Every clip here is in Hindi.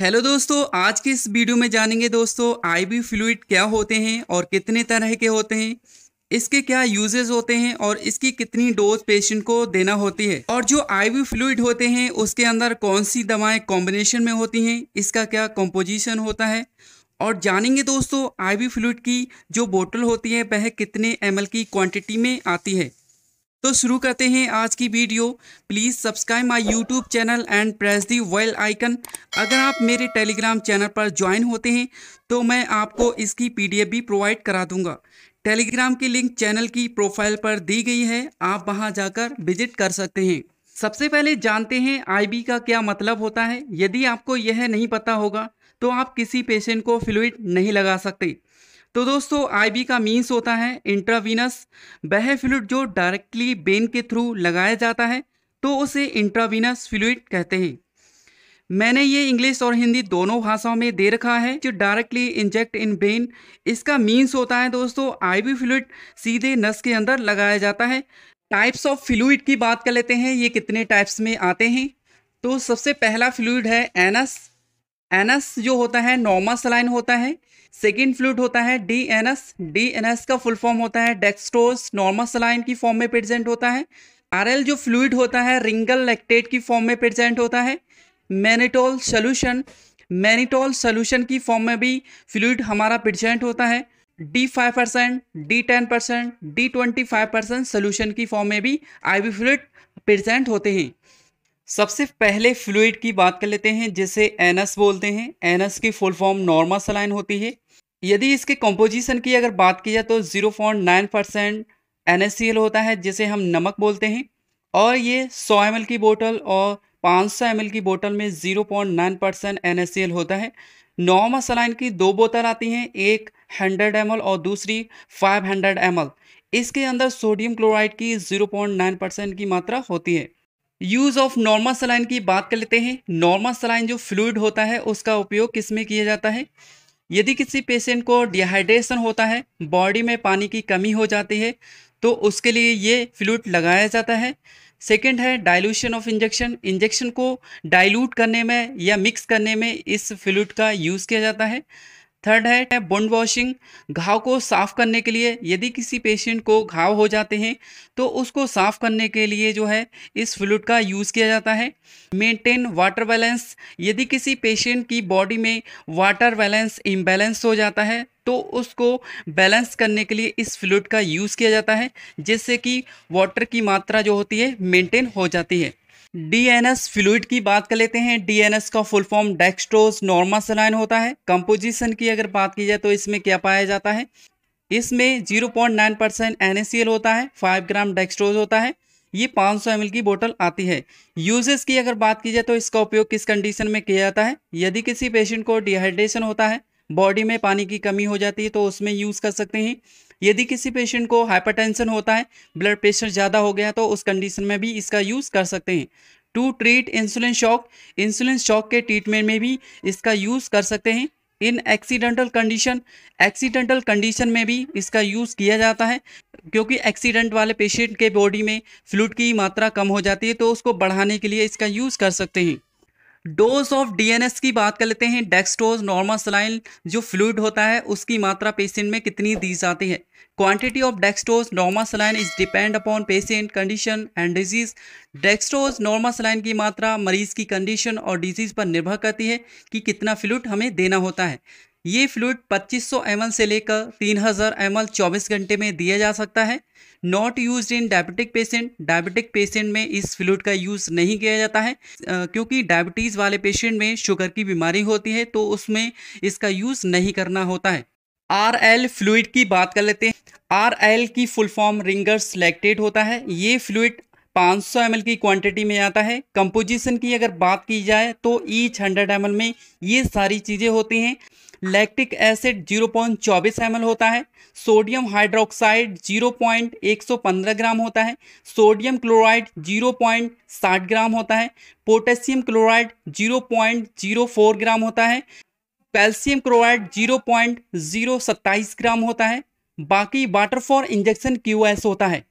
हेलो दोस्तों आज के इस वीडियो में जानेंगे दोस्तों आईबी फ्लूड क्या होते हैं और कितने तरह के होते हैं इसके क्या यूजेस होते हैं और इसकी कितनी डोज पेशेंट को देना होती है और जो आईवी फ्लूड होते हैं उसके अंदर कौन सी दवाएं कॉम्बिनेशन में होती हैं इसका क्या कंपोजिशन होता है और जानेंगे दोस्तों आईवी फ्लूड की जो बोतल होती है वह कितने एम की क्वांटिटी में आती है तो शुरू करते हैं आज की video please subscribe my YouTube channel and press the bell icon अगर आप मेरे टेलीग्राम चैनल पर ज्वाइन होते हैं तो मैं आपको इसकी पीडीएफ भी प्रोवाइड करा दूंगा टेलीग्राम की लिंक चैनल की प्रोफाइल पर दी गई है आप वहाँ जाकर विजिट कर सकते हैं सबसे पहले जानते हैं आई का क्या मतलब होता है यदि आपको यह नहीं पता होगा तो आप किसी पेशेंट को फ्लूड नहीं लगा सकते तो दोस्तों आईबी का मीन्स होता है इंट्रावीनस वह फ्लूड जो डायरेक्टली बेन के थ्रू लगाया जाता है तो उसे इंट्रावीनस फ्लूड कहते हैं मैंने ये इंग्लिश और हिंदी दोनों भाषाओं में दे रखा है जो डायरेक्टली इंजेक्ट इन ब्रेन इसका मीन्स होता है दोस्तों आईबी फ्लूड सीधे नस के अंदर लगाया जाता है टाइप्स ऑफ फ्लूड की बात कर लेते हैं ये कितने टाइप्स में आते हैं तो सबसे पहला फ्लूड है एनस एनएस जो होता है नॉर्मल सलाइन होता है सेकेंड फ्लूड होता है D N S D N S का फुल फॉर्म होता है डेक्सटोस नॉर्मल सलाइन की फॉर्म में प्रेजेंट होता है आर एल जो फ्लूड होता है रिंगल लेक्टेट की फॉर्म में प्रेजेंट होता है मैनिटोल सोल्यूशन मैनिटोल सोल्यूशन की फॉर्म में भी फ्लूड हमारा प्रेजेंट होता है D five percent D ten percent D twenty five percent solution की फॉर्म में भी आई वी फ्लूड प्रेजेंट होते हैं सबसे पहले फ्लूड की बात कर लेते हैं जिसे एनस बोलते हैं एनस की फुल फॉर्म नॉर्मल सलाइन होती है यदि इसके कंपोजिशन की अगर बात की जाए तो 0.9 परसेंट एन होता है जिसे हम नमक बोलते हैं और ये 100 एम की बोतल और 500 सौ की बोतल में 0.9 परसेंट एन होता है नॉर्मल सलाइन की दो बोतल आती हैं एक 100 एम और दूसरी 500 एम इसके अंदर सोडियम क्लोराइड की 0.9 परसेंट की मात्रा होती है यूज़ ऑफ नॉर्मल सलाइन की बात कर लेते हैं नॉर्मल सलाइन जो फ्लूड होता है उसका उपयोग किस में किया जाता है यदि किसी पेशेंट को डिहाइड्रेशन होता है बॉडी में पानी की कमी हो जाती है तो उसके लिए ये फ्लूड लगाया जाता है सेकेंड है डाइल्यूशन ऑफ इंजेक्शन इंजेक्शन को डाइल्यूट करने में या मिक्स करने में इस फ्लूड का यूज़ किया जाता है थर्ड है बोन्ड वॉशिंग घाव को साफ़ करने के लिए यदि किसी पेशेंट को घाव हो जाते हैं तो उसको साफ़ करने के लिए जो है इस फ्लूड का यूज़ किया जाता है मेंटेन वाटर बैलेंस यदि किसी पेशेंट की बॉडी में वाटर बैलेंस इम्बैलेंस हो जाता है तो उसको बैलेंस करने के लिए इस फ्लूड का यूज़ किया जाता है जिससे कि वाटर की मात्रा जो होती है मेंटेन हो जाती है डीएनएस फ्लूड की बात कर लेते हैं डीएनएस का फुल फॉर्म डेक्सट्रोज सलाइन होता है कंपोजिशन की अगर बात की जाए तो इसमें क्या पाया जाता है इसमें 0.9 परसेंट एन होता है 5 ग्राम डेक्सट्रोज होता है ये 500 सौ की बोतल आती है यूजेस की अगर बात की जाए तो इसका उपयोग किस कंडीशन में किया जाता है यदि किसी पेशेंट को डिहाइड्रेशन होता है बॉडी में पानी की कमी हो जाती है तो उसमें यूज़ कर सकते हैं यदि किसी पेशेंट को हाइपरटेंशन होता है ब्लड प्रेशर ज़्यादा हो गया तो उस कंडीशन में भी इसका यूज़ कर सकते हैं to treat insulin shock insulin shock के ट्रीटमेंट में भी इसका यूज़ कर सकते हैं in accidental condition accidental condition में भी इसका यूज़ किया जाता है क्योंकि एक्सीडेंट वाले पेशेंट के बॉडी में फ्लूड की मात्रा कम हो जाती है तो उसको बढ़ाने के लिए इसका यूज़ कर सकते हैं डोज ऑफ डीएनएस की बात कर लेते हैं डेक्सटोज सलाइन जो फ्लूड होता है उसकी मात्रा पेशेंट में कितनी दी जाती है quantity of dextrose normal saline is depend upon patient condition and disease dextrose normal saline की मात्रा मरीज की कंडीशन और डिजीज पर निर्भर करती है कि कितना फ्लूड हमें देना होता है ये फ्लूड 2500 ml से लेकर 3000 ml 24 घंटे में दिया जा सकता है not use in diabetic patient diabetic patient में इस फ्लूड का यूज़ नहीं किया जाता है क्योंकि डायबिटीज़ वाले पेशेंट में शुगर की बीमारी होती है तो उसमें इसका यूज़ नहीं करना होता है आर एल फ्लूड की बात कर लेते हैं आर एल की फुल फॉर्म रिंगर्स लैक्टेट होता है ये फ्लूड 500 ml की क्वांटिटी में आता है कंपोजिशन की अगर बात की जाए तो ईच हंड्रेड एम में ये सारी चीज़ें होती हैं लैक्टिक एसिड 0.24 पॉइंट होता है सोडियम हाइड्रोक्साइड 0.115 ग्राम होता है सोडियम क्लोराइड 0.60 ग्राम होता है पोटेशियम क्लोराइड 0.04 ग्राम होता है कैल्शियम क्लोराइड 0.027 ग्राम होता है बाकी वाटर फॉर इंजेक्शन क्यू होता है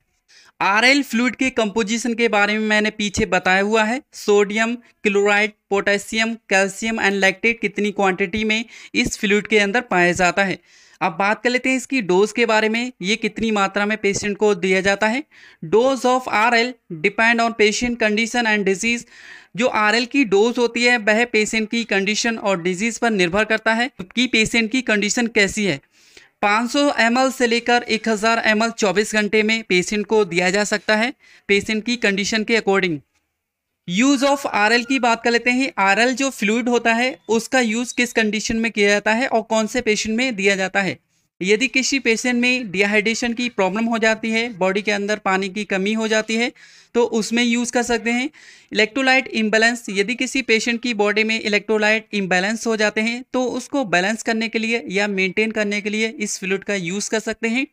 आर एल फ्लूड के कंपोजिशन के बारे में मैंने पीछे बताया हुआ है sodium chloride potassium calcium and lactate कितनी क्वांटिटी में इस फ्लूड के अंदर पाया जाता है अब बात कर लेते हैं इसकी डोज के बारे में ये कितनी मात्रा में पेशेंट को दिया जाता है dose of R L depend on patient condition and disease जो आर की डोज होती है वह पेशेंट की कंडीशन और डिजीज़ पर निर्भर करता है कि पेशेंट की कंडीशन कैसी है 500 ml से लेकर 1000 ml 24 घंटे में पेशेंट को दिया जा सकता है पेशेंट की कंडीशन के अकॉर्डिंग यूज़ ऑफ आर की बात कर लेते हैं आर जो फ्लूड होता है उसका यूज़ किस कंडीशन में किया जाता है और कौन से पेशेंट में दिया जाता है यदि किसी पेशेंट में डिहाइड्रेशन की प्रॉब्लम हो जाती है बॉडी के अंदर पानी की कमी हो जाती है तो उसमें यूज़ कर सकते हैं इलेक्ट्रोलाइट इम्बैलेंस यदि किसी पेशेंट की बॉडी में इलेक्ट्रोलाइट इम्बैलेंस हो जाते हैं तो उसको बैलेंस करने के लिए या मेंटेन करने के लिए इस फ्लूड का यूज़ कर सकते हैं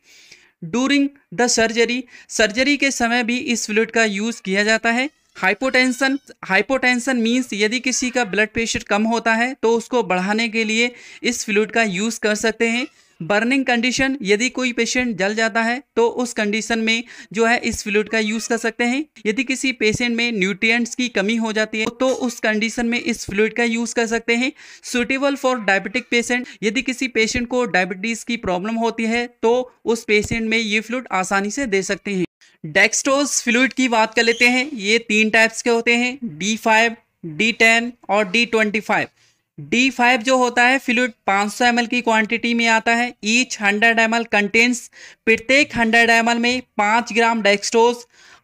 डूरिंग द सर्जरी सर्जरी के समय भी इस फ्लूड का यूज़ किया जाता है हाइपोटेंशन हाइपोटेंशन मीन्स यदि किसी का ब्लड प्रेशर कम होता है तो उसको बढ़ाने के लिए इस फ्लूड का यूज़ कर सकते हैं बर्निंग कंडीशन यदि कोई पेशेंट जल जाता है तो उस कंडीशन में जो है इस फ्लूड का यूज़ कर सकते हैं यदि किसी पेशेंट में न्यूट्रिएंट्स की कमी हो जाती है तो उस कंडीशन में इस फ्लूड का यूज़ कर सकते हैं सुटेबल फॉर डायबिटिक पेशेंट यदि किसी पेशेंट को डायबिटीज़ की प्रॉब्लम होती है तो उस पेशेंट में ये फ्लूड आसानी से दे सकते हैं डेक्सटोज फ्लूड की बात कर लेते हैं ये तीन टाइप्स के होते हैं डी फाइव डी टेन और D twenty five D five जो होता है फ्लूड 500 सौ एम की क्वांटिटी में आता है ईच 100 एम एल कंटेंस प्रत्येक 100 एम में 5 ग्राम डेक्सटोज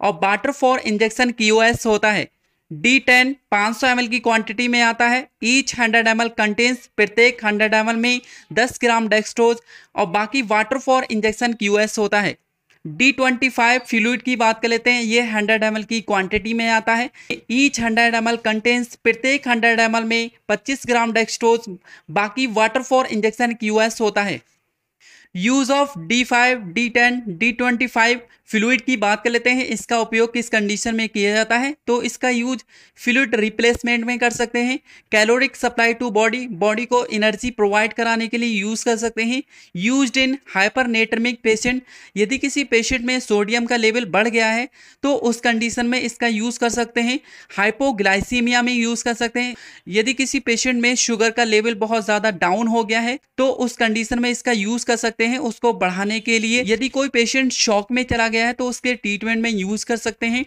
और वाटर फॉर इंजेक्शन क्यूएस होता है डी टेन पाँच सौ की क्वांटिटी में आता है ईच 100 एम कंटेंस प्रत्येक 100 एम में 10 ग्राम डेक्सटोज और बाकी वाटर फॉर इंजेक्शन क्यूएस होता है डी ट्वेंटी फाइव फ्लूड की बात कर लेते हैं ये हंड्रेड एम की क्वांटिटी में आता है each hundred M L contains प्रत्येक हंड्रेड एम में पच्चीस ग्राम डेक्सटोज बाकी वाटर फॉर इंजेक्शन क्यू होता है use of D five D ten D twenty five fluid की बात कर लेते हैं इसका उपयोग किस कंडीशन में किया जाता है तो इसका यूज फ्लूड रिप्लेसमेंट में कर सकते हैं caloric supply to body body को एनर्जी प्रोवाइड कराने के लिए यूज़ कर सकते हैं यूज इन हाइपरनेटमिक पेशेंट यदि किसी पेशेंट में सोडियम का लेवल बढ़ गया है तो उस कंडीशन में इसका यूज़ कर सकते हैं हाइपोग्लाइसीमिया में यूज़ कर सकते हैं यदि किसी पेशेंट में शुगर का लेवल बहुत ज़्यादा डाउन हो गया है तो उस कंडीशन में इसका यूज़ कर सकते हैं उसको बढ़ाने के लिए यदि कोई पेशेंट शॉक में चला गया गया है तो उसके ट्रीटमेंट में यूज़ कर सकते हैं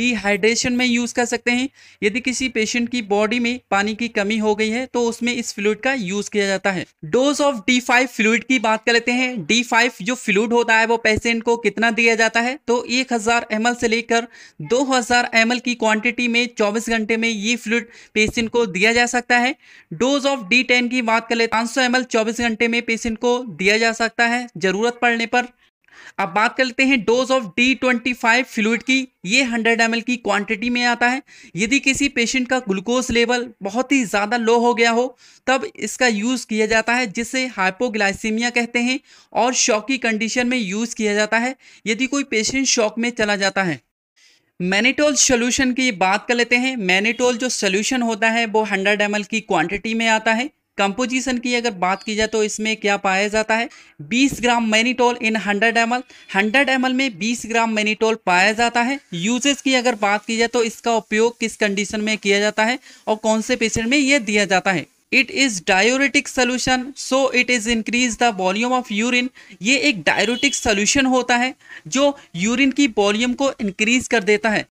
डिहाइड्रेशन में यूज़ कर सकते हैं यदि किसी पेशेंट की बॉडी में पानी की कमी हो गई है तो उसमें इस फ्लूड का यूज़ किया जाता है dose of D five fluid की बात कर लेते हैं डी फाइव जो फ्लूड होता है वो पेशेंट को कितना दिया जाता है तो एक हज़ार से लेकर दो हज़ार की क्वांटिटी में चौबीस घंटे में ये फ्लूड पेशेंट को दिया जा सकता है डोज ऑफ डी टेन की बात कर ले पाँच सौ चौबीस घंटे में पेशेंट को दिया जा सकता है ज़रूरत पड़ने पर अब बात कर लेते हैं dose of D twenty five fluid की ये हंड्रेड एम की क्वांटिटी में आता है यदि किसी पेशेंट का ग्लूकोज लेवल बहुत ही ज़्यादा लो हो गया हो तब इसका यूज़ किया जाता है जिसे हाइपोग्लाइसीमिया कहते हैं और शौकी कंडीशन में यूज़ किया जाता है यदि कोई पेशेंट शौक में चला जाता है मैनीटोल सोल्यूशन की बात कर लेते हैं मैनीटोल जो सोल्यूशन होता है वो हंड्रेड एम की क्वान्टिटी में आता है कंपोजिशन की अगर बात की जाए तो इसमें क्या पाया जाता है 20 gram mannitol in 100 M 100 M में 20 ग्राम मैनीटोल पाया जाता है यूजेस की अगर बात की जाए तो इसका उपयोग किस कंडीशन में किया जाता है और कौन से पेशेंट में यह दिया जाता है it is diuretic solution so it is increase the volume of urine ये एक डायोरेटिक सोल्यूशन होता है जो यूरिन की वॉल्यूम को इंक्रीज कर देता है